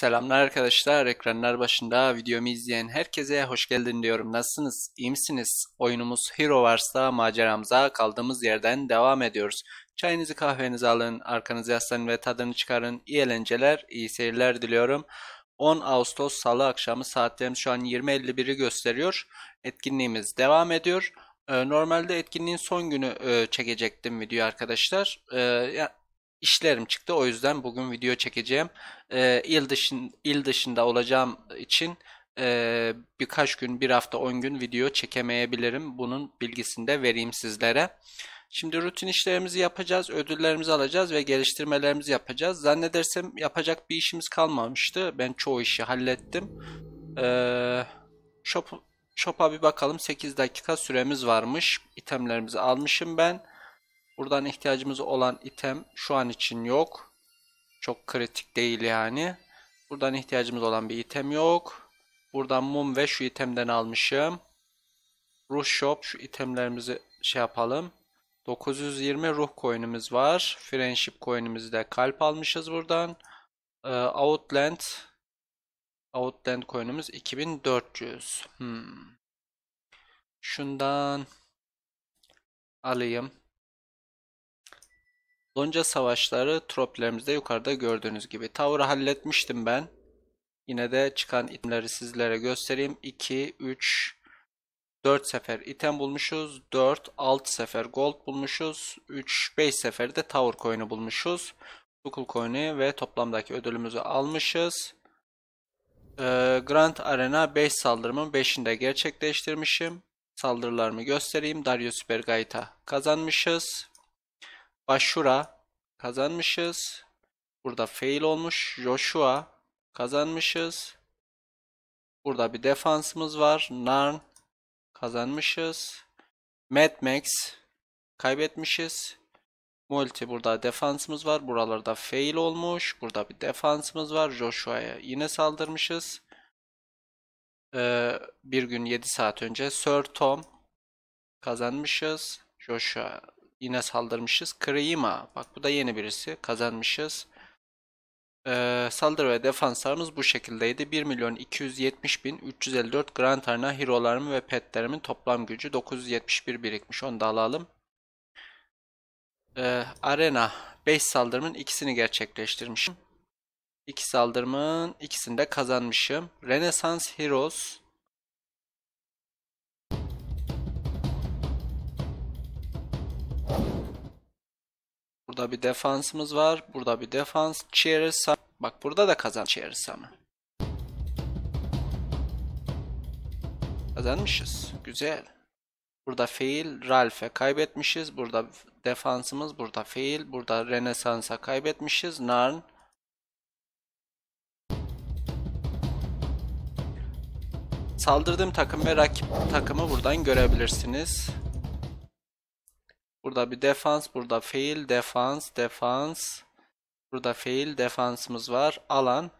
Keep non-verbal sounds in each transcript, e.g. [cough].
Selamlar arkadaşlar. Ekranlar başında videomu izleyen herkese hoş geldin diyorum. Nasılsınız? İyi misiniz? Oyunumuz Hero Wars'ta maceramıza kaldığımız yerden devam ediyoruz. Çayınızı kahvenizi alın, arkanızı yaslanın ve tadını çıkarın. İyi eğlenceler, iyi seyirler diliyorum. 10 Ağustos Salı akşamı saatlerimiz şu an 20.51'i gösteriyor. Etkinliğimiz devam ediyor. Ee, normalde etkinliğin son günü e, çekecektim video arkadaşlar. Ee, işlerim çıktı. O yüzden bugün video çekeceğim. E, ee, il, dışın, il dışında olacağım için e, birkaç gün, bir hafta, on gün video çekemeyebilirim. Bunun bilgisini de vereyim sizlere. Şimdi rutin işlerimizi yapacağız, ödüllerimizi alacağız ve geliştirmelerimizi yapacağız. Zannedersem yapacak bir işimiz kalmamıştı. Ben çoğu işi hallettim. Ee, shop, shop'a bir bakalım. 8 dakika süremiz varmış. İtemlerimizi almışım ben. Buradan ihtiyacımız olan item şu an için yok. Çok kritik değil yani. Buradan ihtiyacımız olan bir item yok. Buradan mum ve şu itemden almışım. Ruh shop şu itemlerimizi şey yapalım. 920 ruh coin'imiz var. Friendship coin'imizi de kalp almışız buradan. Ee, Outland Outland coin'imiz 2400. Hmm. Şundan alayım. Lonca savaşları troplerimizde yukarıda gördüğünüz gibi. Tower'ı halletmiştim ben. Yine de çıkan itemleri sizlere göstereyim. 2, 3, 4 sefer item bulmuşuz. 4, 6 sefer gold bulmuşuz. 3, 5 sefer de tower coin'i bulmuşuz. Dukul coin'i ve toplamdaki ödülümüzü almışız. Ee, Grand Arena 5 saldırımın 5'inde gerçekleştirmişim. Saldırılarımı göstereyim. Darius Bergaita kazanmışız. Başura kazanmışız. Burada fail olmuş. Joshua kazanmışız. Burada bir defansımız var. Narn kazanmışız. Mad Max kaybetmişiz. Multi burada defansımız var. Buralarda fail olmuş. Burada bir defansımız var. Joshua'ya yine saldırmışız. Ee, bir gün 7 saat önce Sir Tom kazanmışız. Joshua Yine saldırmışız. Krima. Bak bu da yeni birisi. Kazanmışız. Ee, saldırı ve defanslarımız bu şekildeydi. 1 milyon 270 bin 354 Grand Arna hero'larımın ve petlerimin toplam gücü 971 birikmiş. Onu da alalım. Ee, arena 5 saldırımın ikisini gerçekleştirmişim. 2 saldırımın ikisini de kazanmışım. Renaissance Heroes Burada bir defansımız var. Burada bir defans. Cheersa. Bak burada da kazan Cheersa mı? Kazanmışız. Güzel. Burada fail. Ralph'e kaybetmişiz. Burada defansımız. Burada fail. Burada Renesans'a kaybetmişiz. Narn. Saldırdığım takım ve rakip takımı buradan görebilirsiniz. Burada bir defans, burada fail, defans, defans. Burada fail, defansımız var. Alan.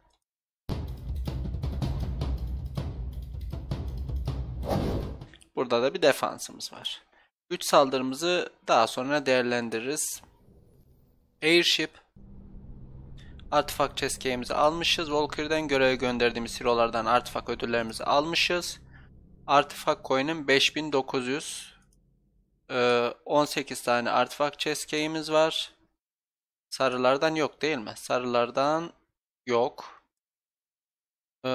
Burada da bir defansımız var. 3 saldırımızı daha sonra değerlendiririz. Airship. Artifak chest almışız. Valkyrie'den göreve gönderdiğimiz hero'lardan artifak ödüllerimizi almışız. Artifak coin'in 5900. 18 ee, tane artifak chestcake'imiz var. Sarılardan yok değil mi? Sarılardan yok. Ee,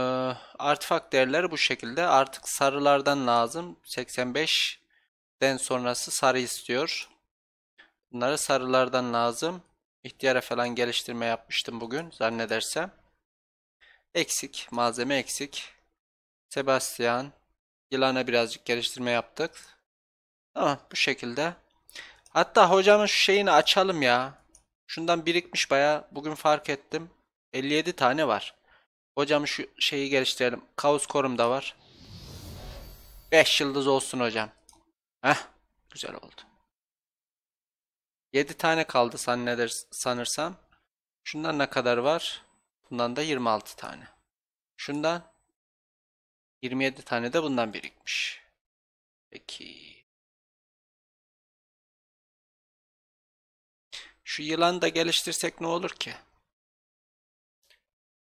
artifak değerleri bu şekilde. Artık sarılardan lazım. 85'den sonrası sarı istiyor. Bunları sarılardan lazım. İhtiyara falan geliştirme yapmıştım bugün zannedersem. Eksik. Malzeme eksik. Sebastian. Yılana birazcık geliştirme yaptık. Tamam bu şekilde. Hatta hocamın şu şeyini açalım ya. Şundan birikmiş baya. Bugün fark ettim. 57 tane var. Hocam şu şeyi geliştirelim. Kaos korum da var. 5 yıldız olsun hocam. Heh. Güzel oldu. 7 tane kaldı zanneder, sanırsam. Şundan ne kadar var? Bundan da 26 tane. Şundan 27 tane de bundan birikmiş. Peki. Şu yılanı da geliştirsek ne olur ki?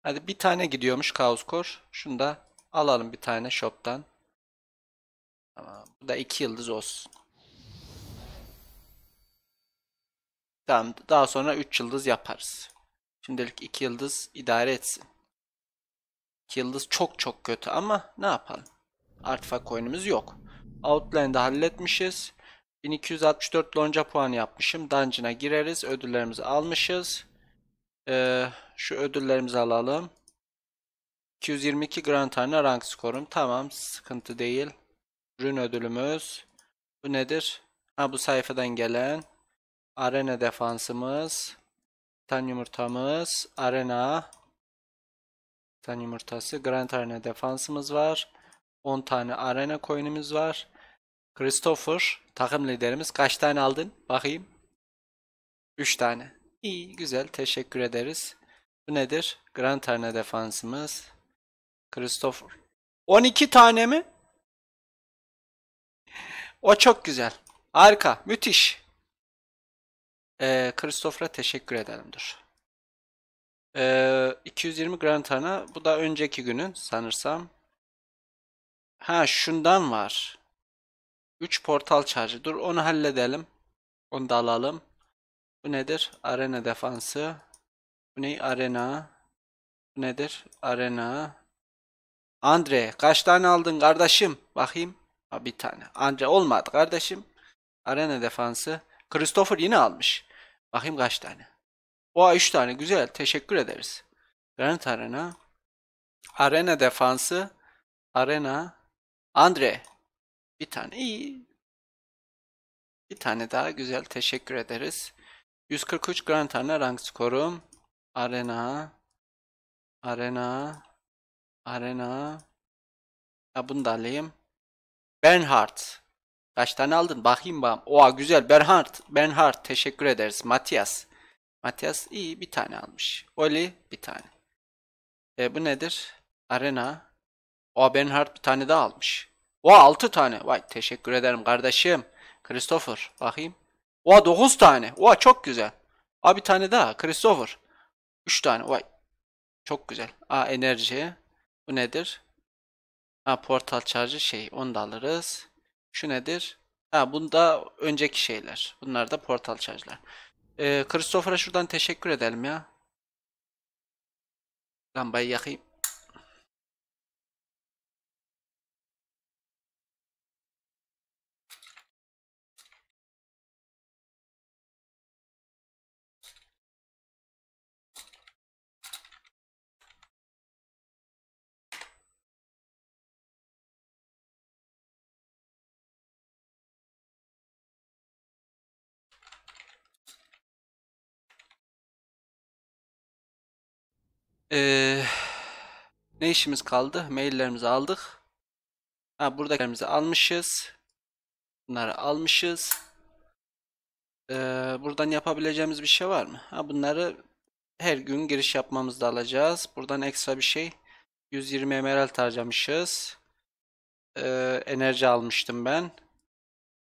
Hadi bir tane gidiyormuş Chaos Core. Şunu da alalım bir tane shop'tan. Tamam. Bu da iki yıldız olsun. Tamam. Daha sonra üç yıldız yaparız. Şimdilik iki yıldız idare etsin. İki yıldız çok çok kötü ama ne yapalım? Artifak coin'imiz yok. Outland'ı halletmişiz. 1264 lonca puan yapmışım. Dungeon'a gireriz. Ödüllerimizi almışız. Ee, şu ödüllerimizi alalım. 222 Grand tane rank skorum. Tamam sıkıntı değil. Rün ödülümüz. Bu nedir? Ha bu sayfadan gelen. Arena defansımız. Tan yumurtamız. Arena. Tan yumurtası. Grand Arena defansımız var. 10 tane arena coin'imiz var. Christopher takım liderimiz kaç tane aldın? Bakayım. 3 tane. İyi güzel teşekkür ederiz. Bu nedir? Gran tane defansımız. Christopher. 12 tane mi? O çok güzel. Harika. Müthiş. Ee, Christopher'a teşekkür edelim. Dur. Ee, 220 Gran tane. Bu da önceki günün sanırsam. Ha şundan var. 3 portal charge. Dur onu halledelim. Onu da alalım. Bu nedir? Arena defansı. Bu ne? Arena. Bu nedir? Arena. Andre kaç tane aldın kardeşim? Bakayım. Ha, bir tane. Andre olmadı kardeşim. Arena defansı. Christopher yine almış. Bakayım kaç tane. Oha 3 tane güzel. Teşekkür ederiz. Granit Arena. Arena defansı. Arena. Andre. Bir tane iyi. Bir tane daha güzel. Teşekkür ederiz. 143 Grand Arena rank skorum. Arena. Arena. Arena. Ya bunu da alayım. Bernhard. Kaç tane aldın? Bakayım bak. Oha güzel. Bernhard. Bernhard. Teşekkür ederiz. Matias. Matias iyi bir tane almış. Oli bir tane. E bu nedir? Arena. O Bernhard bir tane daha almış. Oha 6 tane. Vay teşekkür ederim kardeşim. Christopher bakayım. Oha 9 tane. Oha çok güzel. Aa bir tane daha Christopher. 3 tane. Vay. Çok güzel. A enerji. Bu nedir? Ha portal charge'ı şey onu da alırız. Şu nedir? Ha bunda önceki şeyler. Bunlar da portal charge'lar. Ee, Christopher'a şuradan teşekkür edelim ya. Lambayı yakayım. Ee, ne işimiz kaldı? Maillerimizi aldık. Ha buradakilerimizi almışız. Bunları almışız. Ee, buradan yapabileceğimiz bir şey var mı? Ha bunları her gün giriş yapmamızda alacağız. Buradan ekstra bir şey 120 emerald harcamışız. Ee, enerji almıştım ben.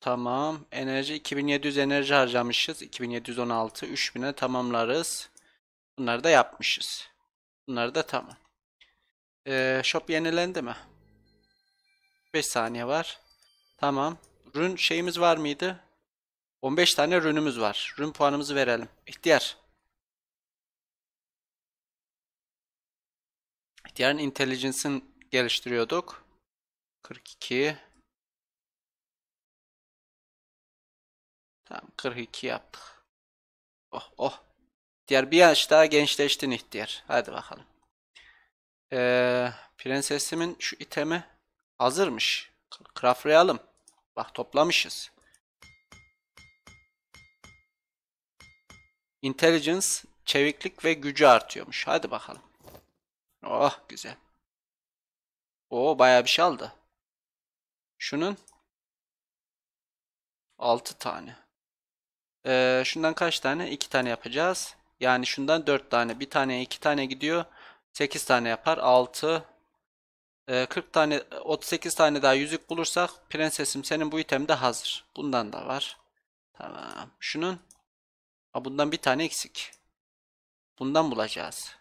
Tamam. Enerji 2700 enerji harcamışız. 2716 3000'e tamamlarız. Bunları da yapmışız. Bunlar da tamam. Ee, shop yenilendi mi? 5 saniye var. Tamam. Rün şeyimiz var mıydı? 15 tane rünümüz var. Rün puanımızı verelim. İhtiyar. İhtiyarın intelligence'ın geliştiriyorduk. 42. Tamam 42 yaptık. Oh oh ihtiyar. Bir yaş daha gençleştin ihtiyar. Hadi bakalım. Ee, prensesimin şu itemi hazırmış. Kraflayalım. Bak toplamışız. Intelligence, çeviklik ve gücü artıyormuş. Hadi bakalım. Oh güzel. Oo bayağı bir şey aldı. Şunun 6 tane. Ee, şundan kaç tane? 2 tane yapacağız. Yani şundan 4 tane. Bir tane 2 tane gidiyor. 8 tane yapar. 6 40 e, tane 38 tane daha yüzük bulursak prensesim senin bu item de hazır. Bundan da var. Tamam. Şunun a bundan bir tane eksik. Bundan bulacağız.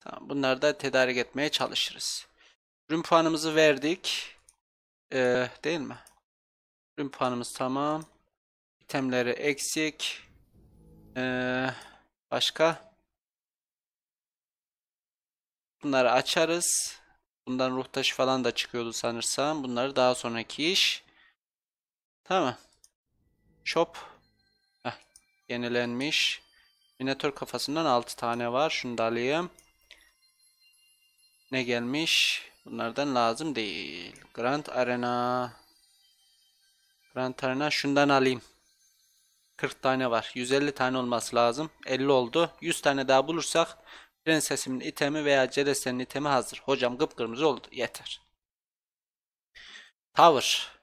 Tamam. Bunları da tedarik etmeye çalışırız. Ürün puanımızı verdik. Ee, değil mi? Ürün puanımız tamam. İtemleri eksik. Eee Başka? Bunları açarız. Bundan ruh taşı falan da çıkıyordu sanırsam. Bunları daha sonraki iş. Tamam. Shop. Heh, yenilenmiş. Minatör kafasından 6 tane var. Şunu da alayım. Ne gelmiş? Bunlardan lazım değil. Grand Arena. Grand Arena şundan alayım. 40 tane var. 150 tane olması lazım. 50 oldu. 100 tane daha bulursak prensesimin itemi veya ceresenin itemi hazır. Hocam kıpkırmızı oldu. Yeter. Tower.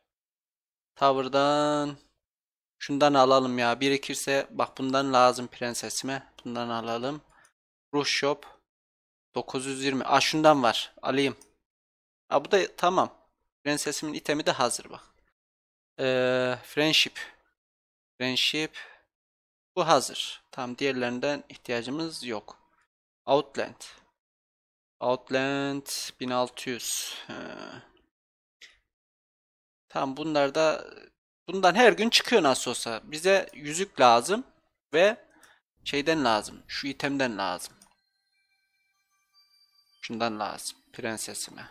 Tower'dan şundan alalım ya. Birikirse bak bundan lazım prensesime. Bundan alalım. Ruh shop 920. Aa şundan var. Alayım. Aa bu da tamam. Prensesimin itemi de hazır bak. Ee, friendship Friendship. Şey bu hazır. Tam diğerlerinden ihtiyacımız yok. Outland. Outland 1600. Tam bunlar da bundan her gün çıkıyor nasıl olsa. Bize yüzük lazım ve şeyden lazım. Şu itemden lazım. Şundan lazım. Prensesime.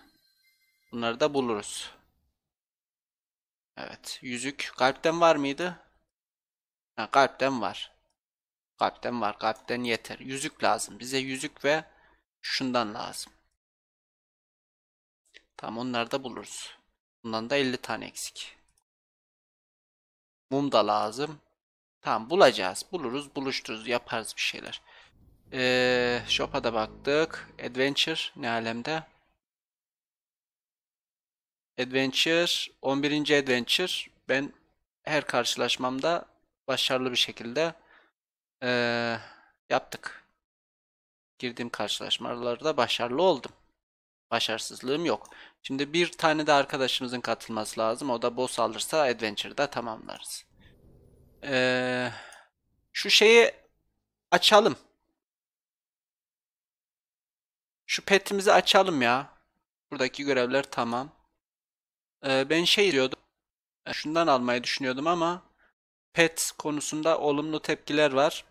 Bunları da buluruz. Evet. Yüzük. Kalpten var mıydı? Ha, kalpten var. Kalpten var. Kalpten yeter. Yüzük lazım. Bize yüzük ve şundan lazım. Tamam onları da buluruz. Bundan da 50 tane eksik. Mum da lazım. Tamam bulacağız. Buluruz, buluştururuz, yaparız bir şeyler. Ee, shop'a da baktık. Adventure ne alemde? Adventure 11. Adventure ben her karşılaşmamda başarılı bir şekilde ee, yaptık. Girdiğim karşılaşmalarda başarılı oldum. Başarısızlığım yok. Şimdi bir tane de arkadaşımızın katılması lazım. O da boss alırsa Adventure'da tamamlarız. Ee, şu şeyi açalım. Şu petimizi açalım ya. Buradaki görevler tamam. Ee, ben şey diyordum. Şundan almayı düşünüyordum ama pet konusunda olumlu tepkiler var.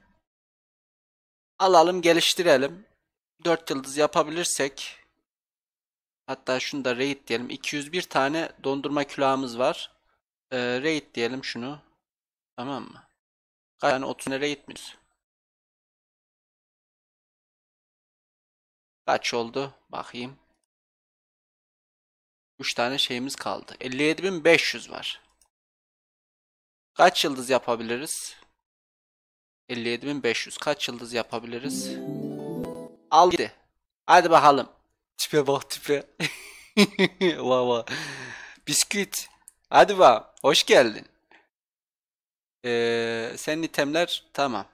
Alalım geliştirelim. 4 yıldız yapabilirsek hatta şunu da raid diyelim. 201 tane dondurma külahımız var. Ee, raid diyelim şunu. Tamam mı? Yani 30 tane raid miyiz? Kaç oldu? Bakayım. 3 tane şeyimiz kaldı. 57.500 var. Kaç yıldız yapabiliriz? 57.500. Kaç yıldız yapabiliriz? Al gitti. Hadi bakalım. Tipe bak tipe. [laughs] Vava. Bisküt. Hadi bak. Hoş geldin. Ee, senin itemler tamam.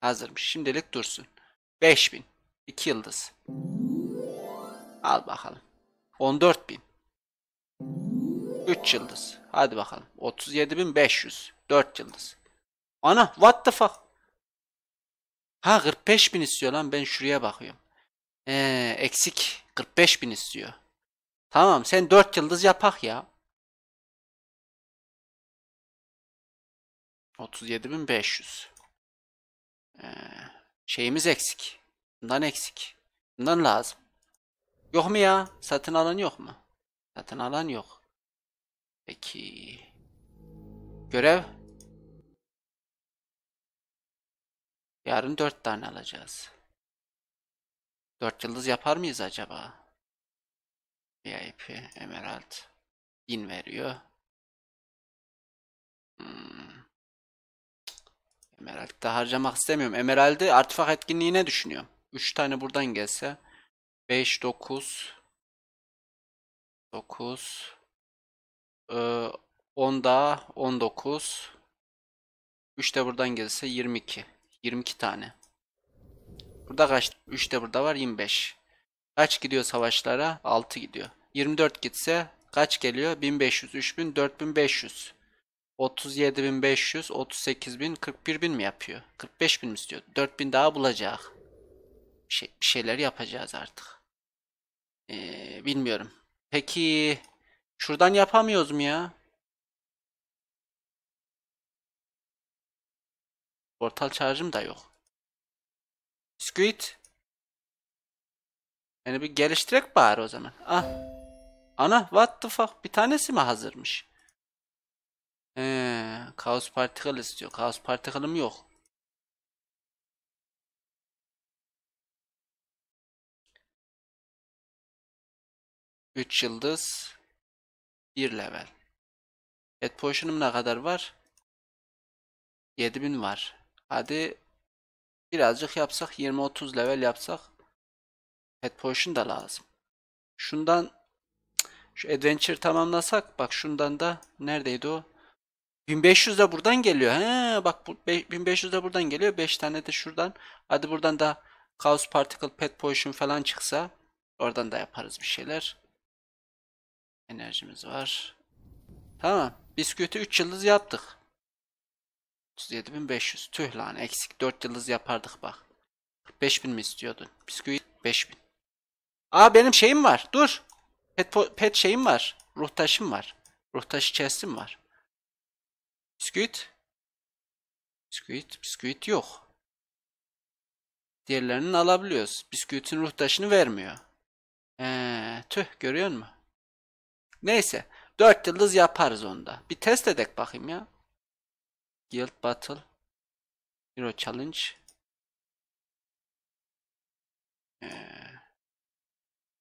Hazırmış. Şimdilik dursun. 5000. 2 yıldız. Al bakalım. 14000. 3 yıldız. Hadi bakalım. 37.500. 4 yıldız. Ana what the fuck? Ha 45 bin istiyor lan ben şuraya bakıyorum. Ee, eksik 45 bin istiyor. Tamam sen 4 yıldız yapak ya. 37.500. Ee, şeyimiz eksik. Bundan eksik. Bundan lazım. Yok mu ya? Satın alan yok mu? Satın alan yok. Peki. Görev. Yarın dört tane alacağız. Dört yıldız yapar mıyız acaba? VIP, Emerald. din veriyor. Hmm. da harcamak istemiyorum. Emerald'ı artifak etkinliğine düşünüyorum. Üç tane buradan gelse. beş dokuz dokuz. Ee, 10'da 19. 3 de buradan gelirse 22. 22 tane. Burada kaç? 3 de burada var 25. Kaç gidiyor savaşlara? 6 gidiyor. 24 gitse kaç geliyor? 1500, 3000, 4500. 37500, 38000, 41000 mi yapıyor? 45000 mi istiyor? 4000 daha bulacak. Bir, şey, bir şeyler yapacağız artık. Ee, bilmiyorum. Peki Şuradan yapamıyoruz mu ya? Portal charge'ım da yok. Squid. Yani bir geliştirek bari o zaman. Ah. Ana what the fuck bir tanesi mi hazırmış? Ee, Chaos Particle istiyor. Chaos Particle'ım yok. Üç yıldız. 1 level. Evet potion'um ne kadar var? 7000 var. Hadi birazcık yapsak 20-30 level yapsak Pet Potion da lazım. Şundan şu Adventure tamamlasak bak şundan da neredeydi o? 1500 de buradan geliyor. He bak bu, 1500 de buradan geliyor. 5 tane de şuradan. Hadi buradan da Chaos Particle Pet Potion falan çıksa oradan da yaparız bir şeyler. Enerjimiz var. Tamam. Bisküviti 3 yıldız yaptık. 37500. Tüh lan eksik 4 yıldız yapardık bak. 5000 mi istiyordun? Bisküvi 5000. Aa benim şeyim var. Dur. Pet, pet şeyim var. Ruh taşım var. Ruh taşı chest'im var. Bisküvit. Bisküvit. Bisküvit yok. Diğerlerini alabiliyoruz. Bisküvitin ruh taşını vermiyor. Ee, tüh görüyor musun? Neyse. 4 yıldız yaparız onda. Bir test edek bakayım ya. Guild Battle. Hero Challenge. Ee,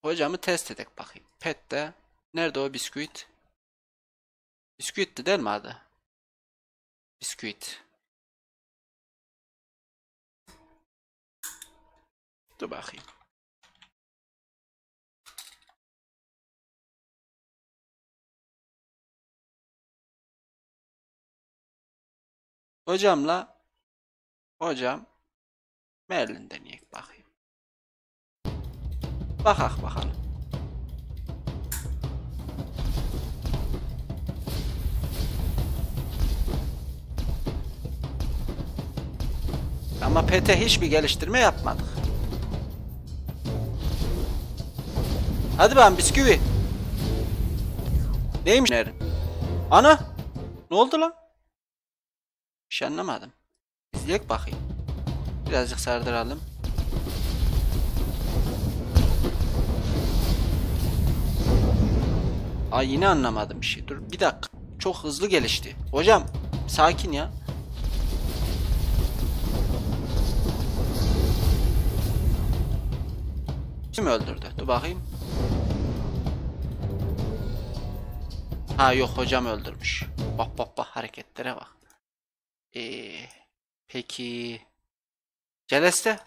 hocamı test edek bakayım. Pet de. Nerede o bisküvit? Bisküvitti değil mi adı? Bisküvit. Dur bakayım. Hocamla hocam Merlin niye bakayım. Bakak bakalım. Ama PET'e hiçbir geliştirme yapmadık. Hadi ben bisküvi. Neymiş nerin? Ana! Ne oldu lan? Hiç şey İzleyek bakayım. Birazcık sardıralım. Ay yine anlamadım bir şey. Dur bir dakika. Çok hızlı gelişti. Hocam sakin ya. Kim öldürdü? Dur bakayım. Ha yok hocam öldürmüş. Bak bak bak hareketlere bak. Ee, peki Celeste?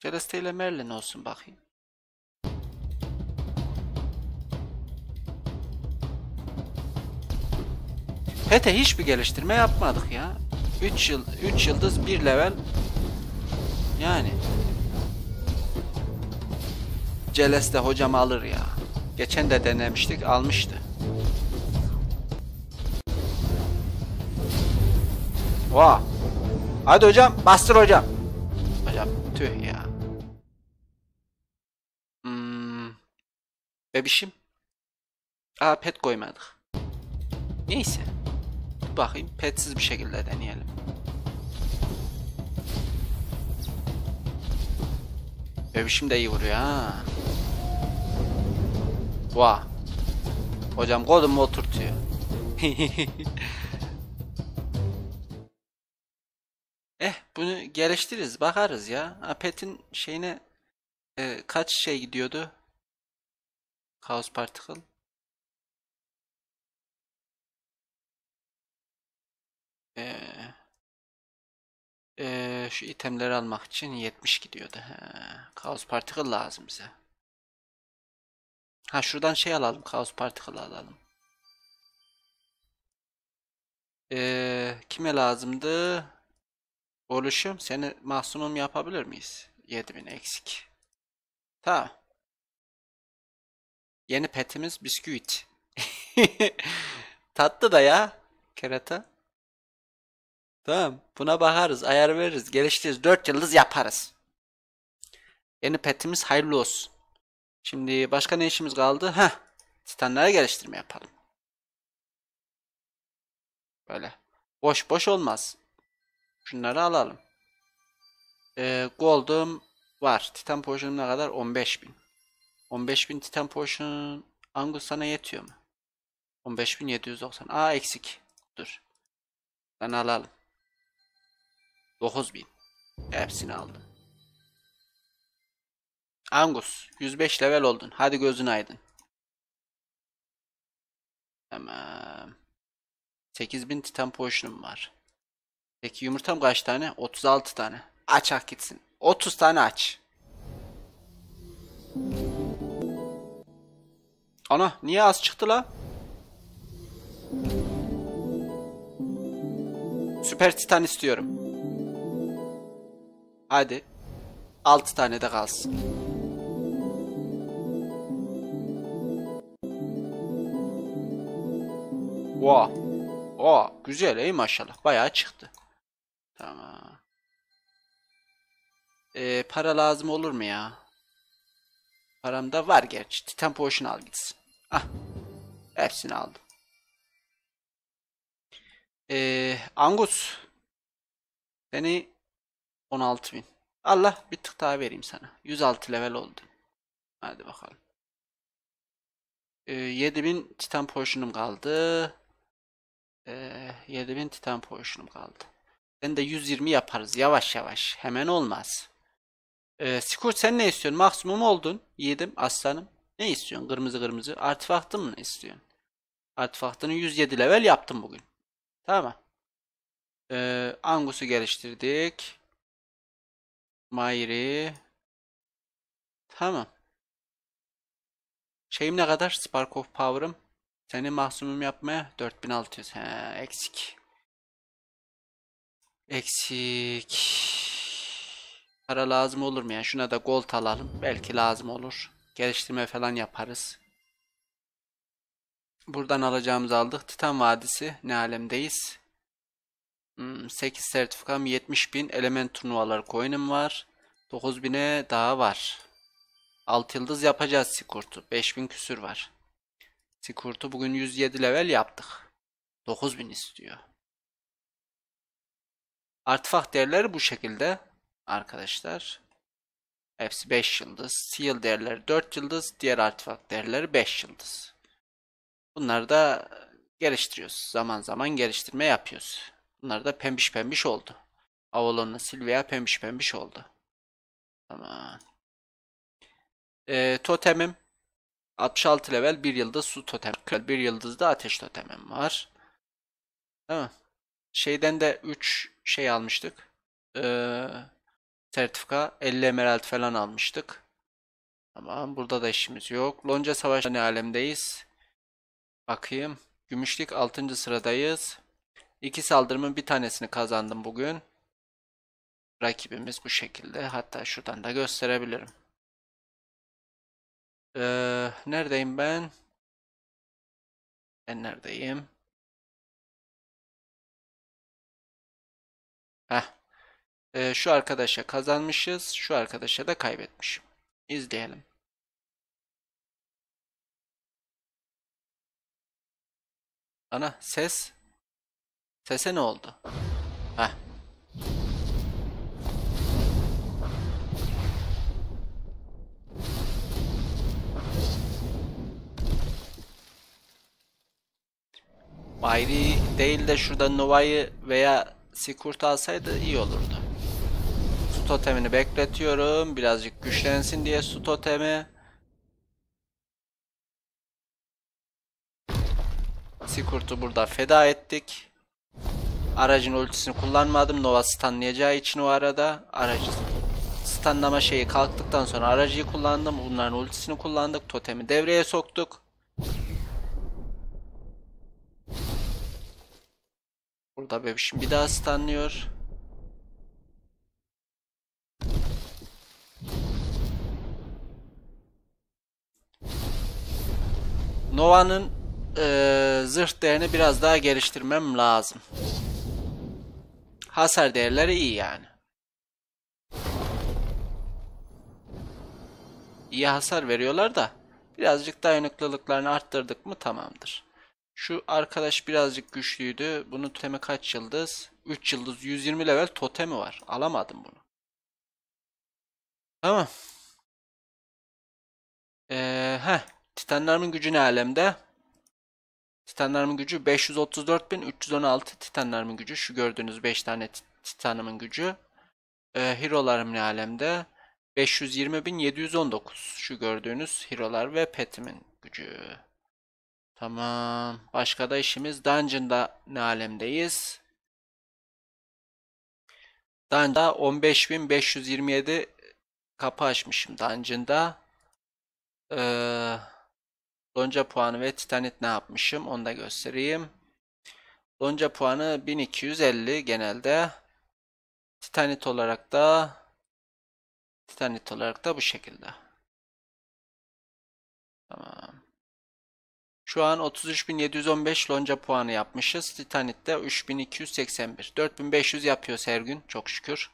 Celeste ile Merlin olsun bakayım. Pete hiçbir geliştirme yapmadık ya. 3 yıl 3 yıldız 1 level yani Celeste hocam alır ya. Geçen de denemiştik almıştı. Va, Hadi hocam bastır hocam. Hocam tüh ya. Hmm. Bebişim. Aa pet koymadık. Neyse. Dur bakayım petsiz bir şekilde deneyelim. Bebişim de iyi vuruyor ha. Vah. Hocam kodumu oturtuyor. [laughs] bunu geliştiririz, bakarız ya. Ha, pet'in şeyine e, kaç şey gidiyordu? Chaos Particle. Ee, e, şu itemleri almak için 70 gidiyordu. Ha, Chaos Particle lazım bize. Ha şuradan şey alalım. Chaos Particle alalım. Ee, kime lazımdı? Oluşum seni mahsumum yapabilir miyiz? 7000 eksik. Ta. Yeni petimiz bisküvit. [laughs] Tatlı da ya. Kerata. Tamam. Buna bakarız. Ayar veririz. Geliştiririz. 4 yıldız yaparız. Yeni petimiz hayırlı olsun. Şimdi başka ne işimiz kaldı? Ha, Titanlara geliştirme yapalım. Böyle. Boş boş olmaz. Şunları alalım. Ee, gold'um var. Titan Potion'um ne kadar? 15.000. 15.000 Titan Potion Angus sana yetiyor mu? 15.790. Aa eksik. Dur. Ben alalım. 9000. Hepsini aldım. Angus 105 level oldun. Hadi gözün aydın. Tamam. 8000 titan potion'um var. Peki yumurtam kaç tane? 36 tane. Aç hak gitsin. 30 tane aç. Ana niye az çıktı la? Süper Titan istiyorum. Hadi. 6 tane de kalsın. Oha. Oha. Güzel iyi maşallah. Bayağı çıktı. Ee, para lazım olur mu ya? Param da var gerçi. Titan Potion al gitsin. Ah. Hepsini aldım. Ee, Angus. Seni 16 bin. Allah bir tık daha vereyim sana. 106 level oldu. Hadi bakalım. Ee, 7000 titan potion'um kaldı. Ee, 7000 titan potion'um kaldı. Ben de 120 yaparız yavaş yavaş. Hemen olmaz. Ee, Skor sen ne istiyorsun? Maksimum oldun. Yedim aslanım. Ne istiyorsun? Kırmızı kırmızı. Artifaktı mı istiyorsun? Artifaktını 107 level yaptım bugün. Tamam. Ee, Angus'u geliştirdik. Mayri. Tamam. Şeyim ne kadar? Spark of Power'ım. Seni maksimum yapmaya 4600. He, eksik. Eksik. Para lazım olur mu ya? Şuna da gold alalım. Belki lazım olur. Geliştirme falan yaparız. Buradan alacağımızı aldık. Titan Vadisi ne alemdeyiz? 8 hmm, sertifikam 70 bin element turnuvalar coin'im var. 9 bine daha var. 6 yıldız yapacağız Sikurt'u. 5000 küsür var. Sikurt'u bugün 107 level yaptık. 9000 istiyor. Artifak değerleri bu şekilde arkadaşlar. Hepsi 5 yıldız. Seal değerleri 4 yıldız. Diğer artifak değerleri 5 yıldız. Bunları da geliştiriyoruz. Zaman zaman geliştirme yapıyoruz. Bunlar da pembiş pembiş oldu. Avalon'la Silvia pembiş pembiş oldu. Tamam. E, totemim 66 level 1 yıldız su totem. 1 yıldız da ateş totemim var. Tamam. Şeyden de 3 şey almıştık. Eee sertifika 50 emerald falan almıştık. Ama burada da işimiz yok. Lonca savaş ne alemdeyiz? Bakayım. Gümüşlük 6. sıradayız. İki saldırımın bir tanesini kazandım bugün. Rakibimiz bu şekilde. Hatta şuradan da gösterebilirim. Ee, neredeyim ben? Ben neredeyim? e, şu arkadaşa kazanmışız. Şu arkadaşa da kaybetmişim. İzleyelim. Ana ses. Sese ne oldu? Heh. Bayri değil de şurada Nova'yı veya Sikurt'u alsaydı iyi olurdu su totemini bekletiyorum. Birazcık güçlensin diye su totemi. Sikurt'u burada feda ettik. Aracın ultisini kullanmadım. Nova stunlayacağı için o arada. Aracı stunlama şeyi kalktıktan sonra aracıyı kullandım. Bunların ultisini kullandık. Totemi devreye soktuk. Burada bebişim bir daha stunlıyor. Nova'nın e, zırh değerini biraz daha geliştirmem lazım. Hasar değerleri iyi yani. İyi hasar veriyorlar da birazcık dayanıklılıklarını arttırdık mı tamamdır. Şu arkadaş birazcık güçlüydü. Bunun totemi kaç yıldız? 3 yıldız 120 level totemi var. Alamadım bunu. Tamam. Ee, heh. Titanların gücü ne alemde? Titanların gücü 534.316 Titanların gücü. Şu gördüğünüz 5 tane Titanımın gücü. E, hero'larım ne alemde? 520.719 şu gördüğünüz hero'lar ve petimin gücü. Tamam. Başka da işimiz Dungeon'da ne alemdeyiz? Dungeon'da 15.527 kapı açmışım Dungeon'da. Ee, Lonca puanı ve Titanit ne yapmışım onu da göstereyim. Lonca puanı 1250 genelde. Titanit olarak da Titanit olarak da bu şekilde. Tamam. Şu an 33.715 lonca puanı yapmışız. Titanit'te 3.281. 4.500 yapıyoruz her gün çok şükür.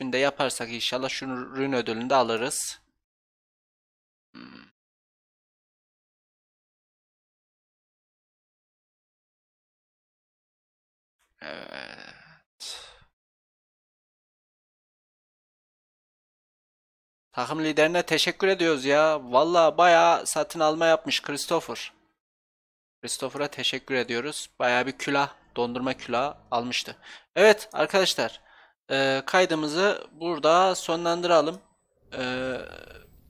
de yaparsak inşallah şunu rün ödülünü de alırız. Hmm. Evet. Takım liderine teşekkür ediyoruz ya. Valla baya satın alma yapmış Christopher. Christopher'a teşekkür ediyoruz. Baya bir külah, dondurma külahı almıştı. Evet arkadaşlar e, kaydımızı burada sonlandıralım. E,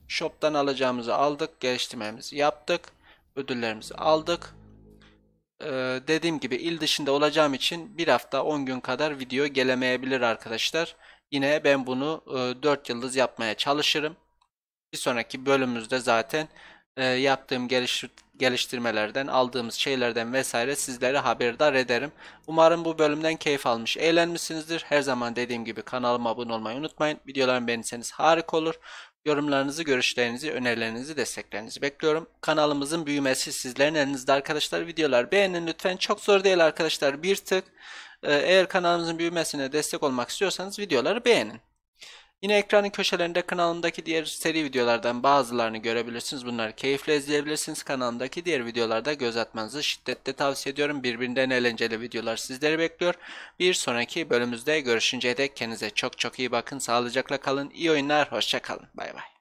shop'tan alacağımızı aldık. Geliştirmemizi yaptık. Ödüllerimizi aldık. Ee, dediğim gibi il dışında olacağım için bir hafta 10 gün kadar video gelemeyebilir arkadaşlar. Yine ben bunu e, 4 yıldız yapmaya çalışırım. Bir sonraki bölümümüzde zaten e, yaptığım geliştirmelerden, aldığımız şeylerden vesaire sizlere haberdar ederim. Umarım bu bölümden keyif almış, eğlenmişsinizdir. Her zaman dediğim gibi kanalıma abone olmayı unutmayın. Videolarımı beğenirseniz harika olur. Yorumlarınızı, görüşlerinizi, önerilerinizi, desteklerinizi bekliyorum. Kanalımızın büyümesi sizlerin elinizde arkadaşlar. Videolar beğenin lütfen. Çok zor değil arkadaşlar. Bir tık. E, eğer kanalımızın büyümesine destek olmak istiyorsanız videoları beğenin. Yine ekranın köşelerinde kanalımdaki diğer seri videolardan bazılarını görebilirsiniz. Bunları keyifle izleyebilirsiniz. Kanalımdaki diğer videolarda göz atmanızı şiddetle tavsiye ediyorum. Birbirinden eğlenceli videolar sizleri bekliyor. Bir sonraki bölümümüzde görüşünceye dek kendinize çok çok iyi bakın. Sağlıcakla kalın. İyi oyunlar. Hoşça Bay bay.